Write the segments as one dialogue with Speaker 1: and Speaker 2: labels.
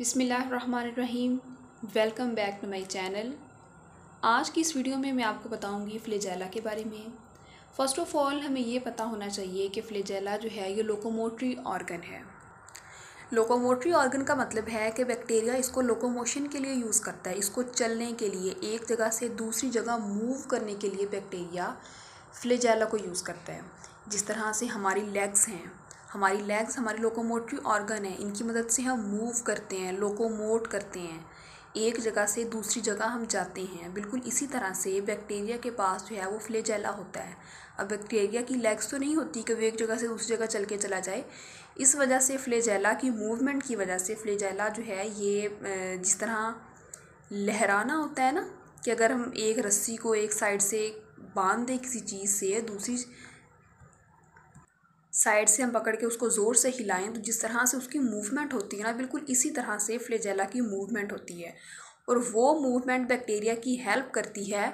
Speaker 1: बिसमीम welcome back to my channel आज की इस वीडियो में मैं आपको बताऊंगी फ्लेजैला के बारे में फ़र्स्ट ऑफ ऑल हमें ये पता होना चाहिए कि फ्लेजैला जो है ये लोकोमोटरी ऑर्गन है लोकोमोटरी ऑर्गन का मतलब है कि बैक्टीरिया इसको लोकोमोशन के लिए यूज़ करता है इसको चलने के लिए एक जगह से दूसरी जगह मूव करने के लिए बैक्टीरिया फ्लेजैला को यूज़ करता है जिस तरह से हमारी लेग्स हैं हमारी लेग्स हमारी लोकोमोटरी ऑर्गन है इनकी मदद से हम मूव करते हैं लोकोमोट करते हैं एक जगह से दूसरी जगह हम जाते हैं बिल्कुल इसी तरह से बैक्टीरिया के पास जो है वो फ्लेजेला होता है अब बैक्टीरिया की लेग्स तो नहीं होती कि वो एक जगह से दूसरी जगह चल के चला जाए इस वजह से फ्लेजेला की मूवमेंट की वजह से फ्लेजैला जो है ये जिस तरह लहराना होता है ना कि अगर हम एक रस्सी को एक साइड से बांध दें किसी चीज़ से दूसरी साइड से हम पकड़ के उसको ज़ोर से हिलाएं तो जिस तरह से उसकी मूवमेंट होती है ना बिल्कुल इसी तरह से फ्लेजेला की मूवमेंट होती है और वो मूवमेंट बैक्टीरिया की हेल्प करती है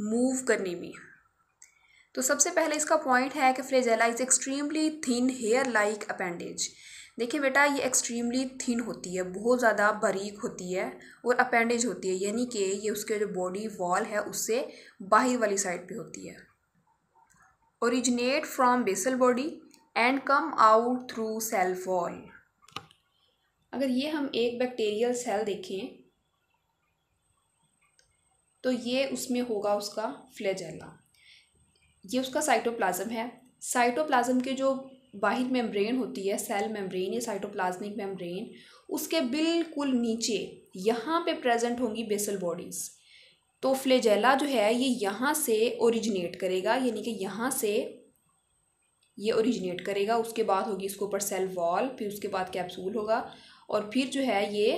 Speaker 1: मूव करने में तो सबसे पहले इसका पॉइंट है कि flagella is extremely thin hair like appendage देखिए बेटा ये एक्सट्रीमली थिन होती है बहुत ज़्यादा बारीक होती है और अपेंडेज होती है यानी कि ये उसके जो बॉडी वॉल है उससे बाहर वाली साइड पे होती है originate from basal body and come out through cell wall अगर ये हम एक बैक्टीरियल सेल देखें तो ये उसमें होगा उसका फ्लेजेला ये उसका साइटोप्लाज्म है साइटोप्लाज्म के जो बाहर मेम्ब्रेन होती है सेल मेम्ब्रेन या साइटोप्लाज्मिक मेम्ब्रेन उसके बिल्कुल नीचे यहाँ पे प्रेजेंट होंगी बेसल बॉडीज़ तो फ्लेजेला जो है ये यहाँ से ओरिजिनेट करेगा यानी कि यहाँ से ये ओरिजिनेट करेगा उसके बाद होगी इसके ऊपर सेल वॉल फिर उसके बाद कैप्सूल होगा और फिर जो है ये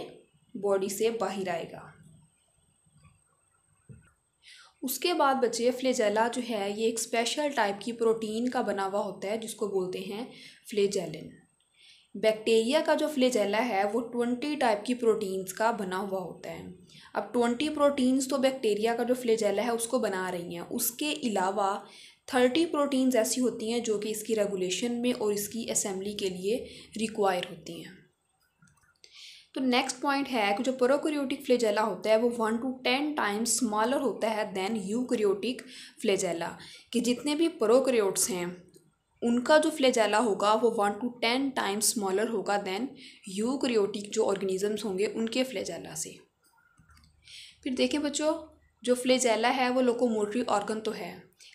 Speaker 1: बॉडी से बाहर आएगा उसके बाद बच्चे फ्लेजेला जो है ये एक स्पेशल टाइप की प्रोटीन का बना हुआ होता है जिसको बोलते हैं फ्लेजेलिन बैक्टीरिया का जो फ्लेजेला है वो ट्वेंटी टाइप की प्रोटीन्स का बना हुआ होता है अब ट्वेंटी प्रोटीन्स तो बैक्टीरिया का जो फ्लेजेला है उसको बना रही हैं उसके अलावा थर्टी प्रोटीन्स ऐसी होती हैं जो कि इसकी रेगुलेशन में और इसकी असम्बली के लिए रिक्वायर होती हैं तो नेक्स्ट पॉइंट है कि जो प्रोक्रियोटिक फ्लेजेला होता है वो one two ten times smaller होता है देन यूक्रियोटिक फ्लेजेला कि जितने भी प्रोक्रियोट्स हैं उनका जो फ्लेजेला होगा वो one two ten times smaller होगा देन यूक्रियोटिक जो ऑर्गेनिजम्स होंगे उनके फ्लेजेला से फिर देखें बच्चों जो फ्लेजेला है वो लोकोमोटरी ऑर्गन तो है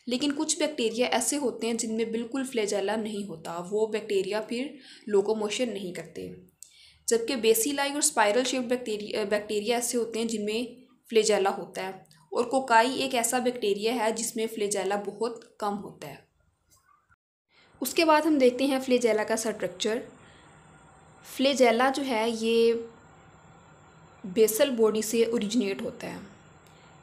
Speaker 1: लेकिन कुछ बैक्टीरिया ऐसे होते हैं जिनमें बिल्कुल फ्लेजेला नहीं होता वो बैक्टीरिया फिर लोकोमोशन नहीं करते जबकि बेसीलाई और स्पायरल शेप बैक्टीरिया बैक्टीरिया ऐसे होते हैं जिनमें फ्लेजेला होता है और कोकाई एक ऐसा बैक्टीरिया है जिसमें फ्लेजेला बहुत कम होता है उसके बाद हम देखते हैं फ्लेजेला का स्ट्रक्चर फ्लेजेला जो है ये बेसल बॉडी से ओरिजिनेट होता है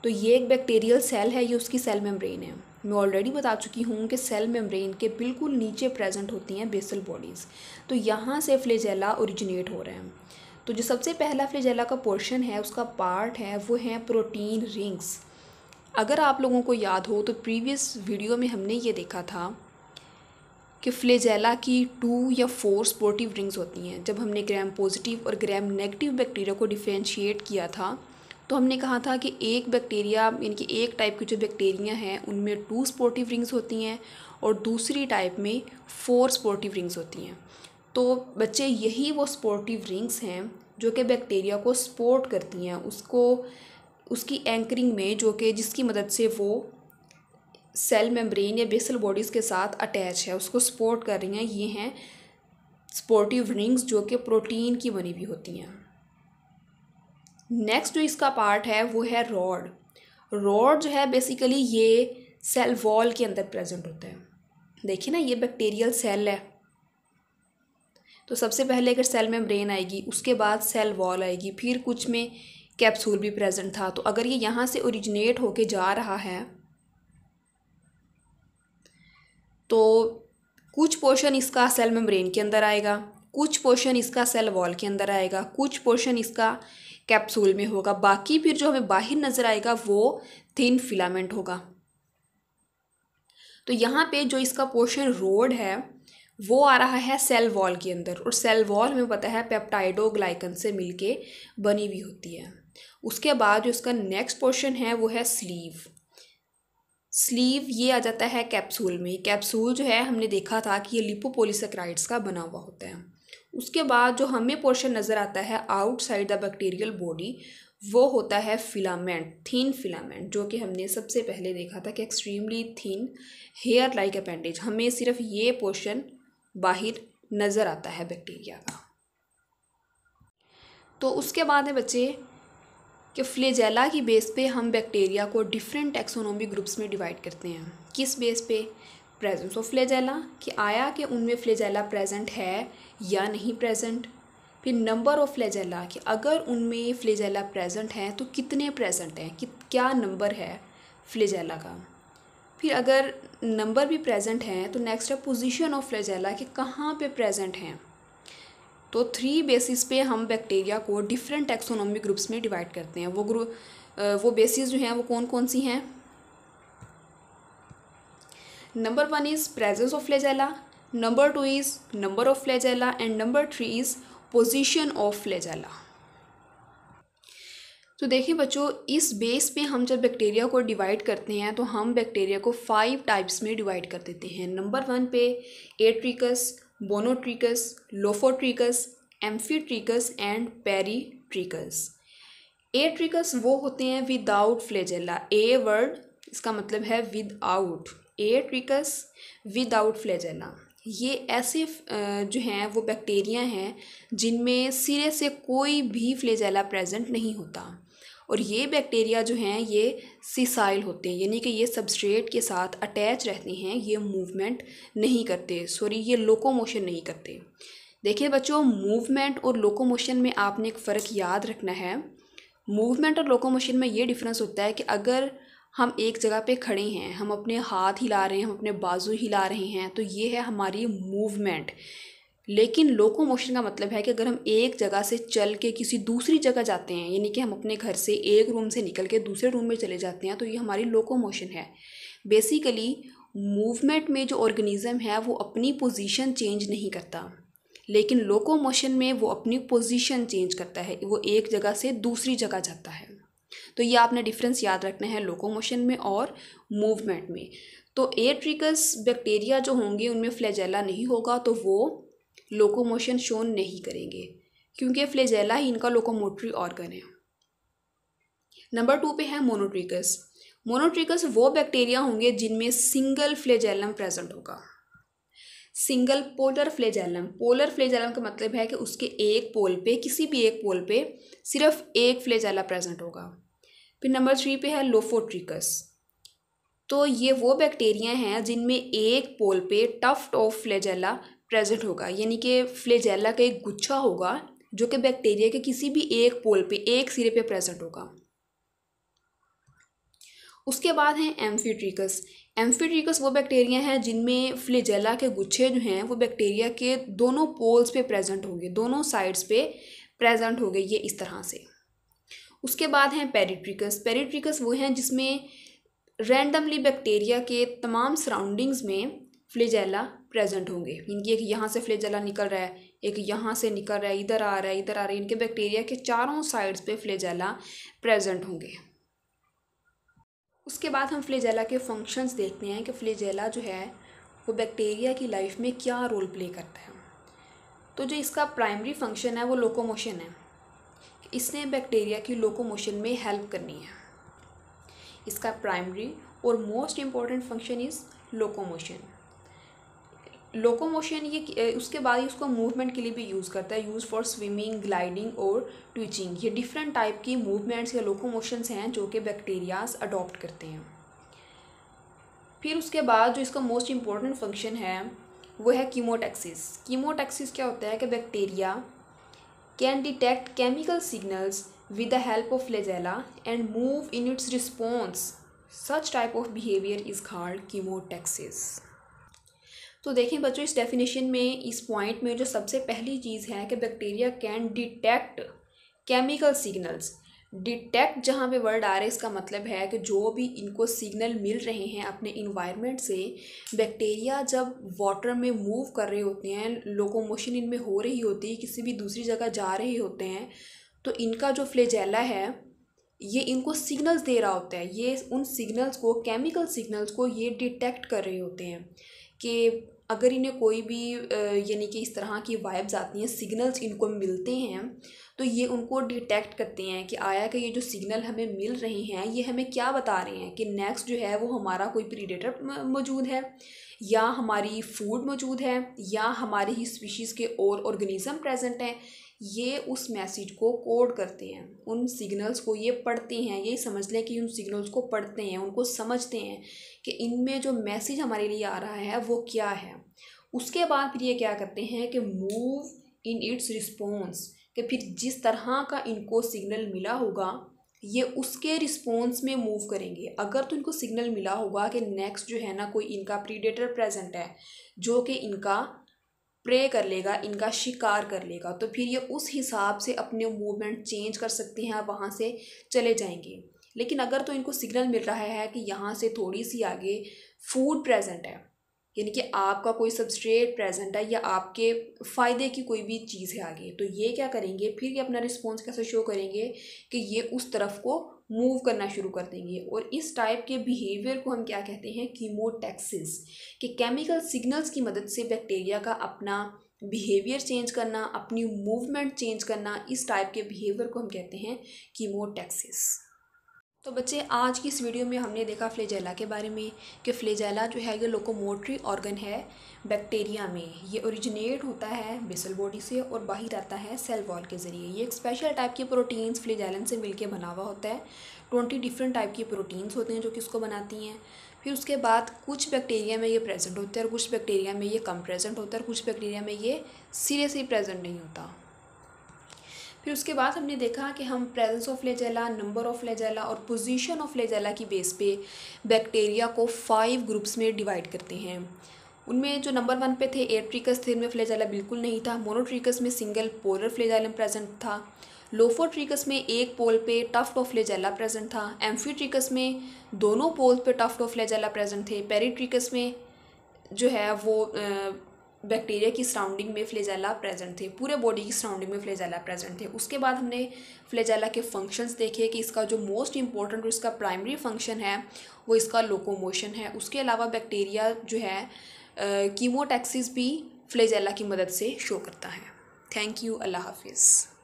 Speaker 1: तो ये एक बैक्टीरियल सेल है ये उसकी सेल मेम्ब्रेन है मैं ऑलरेडी बता चुकी हूँ कि सेल मेम्ब्रेन के बिल्कुल नीचे प्रेजेंट होती हैं बेसल बॉडीज़ तो यहाँ से फ्लेजेला ओरिजिनेट हो रहे हैं तो जो सबसे पहला फ्लेजेला का पोर्शन है उसका पार्ट है वो है प्रोटीन रिंग्स अगर आप लोगों को याद हो तो प्रीवियस वीडियो में हमने ये देखा था कि फ्लेजेला की टू या फोर स्पोर्टिव रिंग्स होती हैं जब हमने ग्रैम पॉजिटिव और ग्रैम नेगेटिव बैक्टीरिया को डिफ्रेंशिएट किया था तो हमने कहा था कि एक बैक्टीरिया यानी कि एक टाइप की जो बैक्टीरिया हैं उनमें टू स्पोर्टिव रिंग्स होती हैं और दूसरी टाइप में फोर स्पोर्टिव रिंग्स होती हैं तो बच्चे यही वो स्पोर्टिव रिंग्स हैं जो कि बैक्टीरिया को सपोर्ट करती हैं उसको उसकी एंकरिंग में जो कि जिसकी मदद से वो सेल मेम्ब्रेन या बेसल बॉडीज़ के साथ अटैच है उसको सपोर्ट कर रही हैं ये हैं स्पोर्टिव रिंग्स जो कि प्रोटीन की बनी हुई होती हैं नेक्स्ट जो इसका पार्ट है वो है रॉड रॉड जो है बेसिकली ये सेल वॉल के अंदर प्रेजेंट होता है देखिए ना ये बैक्टीरियल सेल है तो सबसे पहले अगर सेल में ब्रेन आएगी उसके बाद सेल वॉल आएगी फिर कुछ में कैप्सूल भी प्रेजेंट था तो अगर ये यहाँ से ओरिजिनेट होके जा रहा है तो कुछ पोर्शन इसका सेल मेम्ब्रेन के अंदर आएगा कुछ पोर्शन इसका सेल वॉल के अंदर आएगा कुछ पोर्शन इसका कैप्सूल में होगा बाकी फिर जो हमें बाहर नज़र आएगा वो थिन फिलामेंट होगा तो यहाँ पे जो इसका पोर्शन रोड है वो आ रहा है सेल वॉल के अंदर और सेल वॉल हमें पता है पेप्टाइडोग्लाइकन से मिलके बनी हुई होती है उसके बाद जो इसका नेक्स्ट पोर्शन है वो है स्लीव स्लीव ये आ जाता है कैप्सूल में कैप्सूल जो है हमने देखा था कि ये लिपोपोलीसक्राइड्स का बना हुआ होता है उसके बाद जो हमें पोर्शन नज़र आता है आउटसाइड द बैक्टीरियल बॉडी वो होता है फिलामेंट थीन फिलामेंट जो कि हमने सबसे पहले देखा था कि extremely thin hair like appendage हमें सिर्फ ये पोर्शन बाहर नज़र आता है बैक्टीरिया का तो उसके बाद है बच्चे कि फ्लेजेला की बेस पे हम बैक्टीरिया को डिफरेंट एक्सोनॉमी ग्रुप्स में डिवाइड करते हैं किस बेस पे प्रेजेंस ऑफ फ्लेजेला कि आया कि उनमें फ्लेजेला प्रेजेंट है या नहीं प्रेजेंट फिर नंबर ऑफ फ्लेजेला कि अगर उनमें फ्लेजेला प्रेजेंट हैं तो कितने प्रेजेंट हैं कि क्या नंबर है फ्लेजेला का फिर अगर नंबर भी प्रेजेंट हैं तो नेक्स्ट है पोजीशन ऑफ फ्लेजेला कि कहाँ पे प्रेजेंट हैं तो थ्री बेसिस पे हम बैक्टीरिया को डिफरेंट एक्सोनॉमिक ग्रुप्स में डिवाइड करते हैं वो ग्रुप वो बेसिस जो हैं वो कौन कौन सी हैं number one is presence of flagella number two is number of flagella and number three is position of flagella तो देखिए बच्चों इस बेस पे हम जब बैक्टीरिया को डिवाइड करते हैं तो हम बैक्टीरिया को फाइव टाइप्स में डिवाइड कर देते हैं नंबर वन पे एट्रिकस बोनोट्रिकस लोफोट्रिकस एम्फीट्रिकस एंड पेरीट्रिकस एट्रिकस वो होते हैं विदाउट फ्लेजेला ए वर्ड इसका मतलब है without atrichous without flagella ये ऐसे जो हैं वो बैक्टीरिया हैं जिनमें सिरे से कोई भी फ्लेजेला प्रेजेंट नहीं होता और ये बैक्टीरिया जो हैं ये सिसाइल होते हैं यानी कि ये सबस्ट्रेट के साथ अटैच रहते हैं ये मूवमेंट नहीं करते सॉरी ये लोकोमोशन नहीं करते देखिए बच्चों मूवमेंट और लोकोमोशन में आपने एक फ़र्क याद रखना है मूवमेंट और लोकोमोशन में ये डिफरेंस होता है कि अगर हम एक जगह पे खड़े हैं हम अपने हाथ हिला रहे हैं हम अपने बाजू हिला रहे हैं तो ये है हमारी मूवमेंट लेकिन लोको मोशन का मतलब है कि अगर हम एक जगह से चल के किसी दूसरी जगह जाते हैं यानी कि हम अपने घर से एक रूम से निकल के दूसरे रूम में चले जाते हैं तो ये हमारी लोको मोशन है बेसिकली मूवमेंट में जो ऑर्गेनिज़म है वो अपनी पोजीशन चेंज नहीं करता लेकिन लोको मोशन में वो अपनी पोजीशन चेंज करता है वो एक जगह से दूसरी जगह जाता है तो ये आपने डिफरेंस याद रखना है लोकोमोशन में और मूवमेंट में तो एयर ट्रिकस बैक्टीरिया जो होंगे उनमें फ्लेजेला नहीं होगा तो वो लोकोमोशन शो नहीं करेंगे क्योंकि फ्लेजेला ही इनका लोकोमोटरी ऑर्गन है नंबर टू पे है मोनोट्रिकस मोनोट्रिकस वो बैक्टीरिया होंगे जिनमें सिंगल फ्लेजेलम प्रेजेंट होगा single polar flagellum polar flagellum का मतलब है कि उसके एक पोल पे किसी भी एक पोल पे सिर्फ एक फ्लेजेला प्रेजेंट होगा फिर नंबर थ्री पे है लोफोट्रिकस तो ये वो बैक्टीरिया हैं जिनमें एक पोल पे टफ्ट ऑफ फ्लेजेला प्रेजेंट होगा यानी कि फ्लेजेला का एक गुच्छा होगा जो कि बैक्टीरिया के किसी भी एक पोल पे एक सिरे पे प्रेजेंट होगा उसके बाद हैं एम्फीट्रिकस एम्फीट्रिकस वो बैक्टीरिया हैं जिनमें फ्लेजेला के गुच्छे जो हैं वो बैक्टीरिया के दोनों पोल्स पे प्रेजेंट होंगे दोनों साइड्स पे प्रेजेंट होंगे ये इस तरह से उसके बाद हैं पेरीट्रिकस पेरीट्रिकस वो हैं जिसमें रैंडमली बैक्टीरिया के तमाम सराउंडिंग्स में फ्लेजेला प्रेजेंट होंगे इनकी एक यहाँ से फ्लेजेला निकल रहा है एक यहाँ से निकल रहा है इधर आ रहा है इधर आ रहा है इनके बैक्टीरिया के चारों साइड्स पे फ्लेजेला प्रेजेंट होंगे उसके बाद हम फ्लेजेला के फंक्शंस देखते हैं कि फ्लेजेला जो है वो बैक्टीरिया की लाइफ में क्या रोल प्ले करता है तो जो इसका प्राइमरी फंक्शन है वो लोकोमोशन है इसने बैक्टीरिया की लोकोमोशन में हेल्प करनी है इसका प्राइमरी और most important function is locomotion locomotion ये उसके बाद ही उसको मूवमेंट के लिए भी यूज़ करता है यूज़ फॉर स्विमिंग ग्लाइडिंग और ट्विचिंग ये डिफरेंट टाइप की मूवमेंट्स या लोकोमोशंस हैं जो कि बैक्टीरियाज अडॉप्ट करते हैं फिर उसके बाद जो इसका मोस्ट इम्पॉर्टेंट फंक्शन है वो है कीमोटैक्सिस कीमोटैक्सिस क्या होता है कि bacteria can detect chemical signals with the help of flagella and move in its response. Such type of behavior is called chemotaxis. तो देखें बच्चों इस डेफिनेशन में इस पॉइंट में जो सबसे पहली चीज़ है कि bacteria can detect chemical signals detect जहाँ पे वर्ड आ रहे हैं इसका मतलब है कि जो भी इनको सिग्नल मिल रहे हैं अपने इन्वायरमेंट से बैक्टीरिया जब वाटर में मूव कर रहे होते हैं लोकोमोशन इनमें हो रही होती है किसी भी दूसरी जगह जा रहे होते हैं तो इनका जो फ्लेजेला है ये इनको सिग्नल्स दे रहा होता है ये उन सिग्नल्स को केमिकल सिग्नल्स को ये डिटेक्ट कर रहे होते हैं कि अगर इन्हें कोई भी यानी कि इस तरह की वाइब्स आती हैं सिग्नल्स इनको मिलते हैं तो ये उनको डिटेक्ट करते हैं कि आया कि ये जो सिग्नल हमें मिल रहे हैं ये हमें क्या बता रहे हैं कि नेक्स्ट जो है वो हमारा कोई प्रीडेटर मौजूद है या हमारी फूड मौजूद है या हमारी ही स्पीशीज़ के और ऑर्गेनिज़म प्रेजेंट हैं ये उस मैसेज को कोड करते हैं उन सिग्नल्स को ये पढ़ते हैं ये समझ लें कि उन सिग्नल्स को पढ़ते हैं उनको समझते हैं कि इनमें जो मैसेज हमारे लिए आ रहा है वो क्या है उसके बाद फिर ये क्या करते हैं कि मूव इन इट्स रिस्पॉन्स कि फिर जिस तरह का इनको सिग्नल मिला होगा ये उसके रिस्पॉन्स में मूव करेंगे अगर तो इनको सिग्नल मिला होगा कि नेक्स्ट जो है ना कोई इनका प्रीडेटर प्रेजेंट है जो कि इनका प्रे कर लेगा इनका शिकार कर लेगा तो फिर ये उस हिसाब से अपने मूवमेंट चेंज कर सकते हैं वहाँ से चले जाएंगे लेकिन अगर तो इनको सिग्नल मिल रहा है कि यहाँ से थोड़ी सी आगे फूड प्रेजेंट है यानी कि आपका कोई सबस्ट्रेट प्रेजेंट है या आपके फ़ायदे की कोई भी चीज़ है आगे तो ये क्या करेंगे फिर ये अपना रिस्पॉन्स कैसे शो करेंगे कि ये उस तरफ को मूव करना शुरू कर देंगे और इस टाइप के बिहेवियर को हम क्या कहते हैं कीमोटैक्सिस कि केमिकल सिग्नल्स की मदद से बैक्टीरिया का अपना बिहेवियर चेंज करना अपनी मूवमेंट चेंज करना इस टाइप के बिहेवियर को हम कहते हैं कीमोटैक्सिस तो बच्चे आज की इस वीडियो में हमने देखा फ्लेजैला के बारे में कि फ्लेजैला जो है ये लोकोमोटरी ऑर्गन है बैक्टीरिया में ये ओरिजिनेट होता है बेसल बॉडी से और बाहर आता है सेल वॉल के ज़रिए ये एक स्पेशल टाइप के प्रोटीन्स फ्लेजैलन से मिलके बना हुआ होता है ट्वेंटी डिफरेंट टाइप की प्रोटीन्स होते हैं जो कि इसको बनाती हैं फिर उसके बाद कुछ बैक्टीरिया में ये प्रेजेंट होता है और कुछ बैक्टीरिया में ये कम प्रेजेंट होता है और कुछ बैक्टीरिया में ये सीरियसली प्रेजेंट नहीं होता फिर उसके बाद हमने देखा कि हम presence of flagella number of flagella और पोजीशन ऑफ लेजेला की बेस पे बैक्टीरिया को फाइव ग्रुप्स में डिवाइड करते हैं उनमें जो नंबर वन पे थे एयर ट्रिकस थे इनमें फ्लेजाला बिल्कुल नहीं था मोनोट्रिकस में सिंगल पोलर फ्लेजैलम प्रेजेंट था लोफोट्रिकस में एक पोल पे टफ्ट ऑफ लेजेला प्रेजेंट था एम्फीट्रिकस में दोनों पोल पे टफ्ट ऑफ लेजेला प्रेजेंट थे पेरीट्रिकस में जो है वो बैक्टीरिया की सराउंडिंग में फ्लेजैला प्रेजेंट थे पूरे बॉडी की सराउंडिंग में फ्लेजैला प्रेजेंट थे उसके बाद हमने फ्लेजैला के फंक्शंस देखे कि इसका जो मोस्ट इंपॉर्टेंट और इसका प्राइमरी फंक्शन है वो इसका लोकोमोशन है उसके अलावा बैक्टीरिया जो है कीमोटैक्सिस भी फ्लेजैला की मदद से शो करता है थैंक यू अल्लाह हाफिज़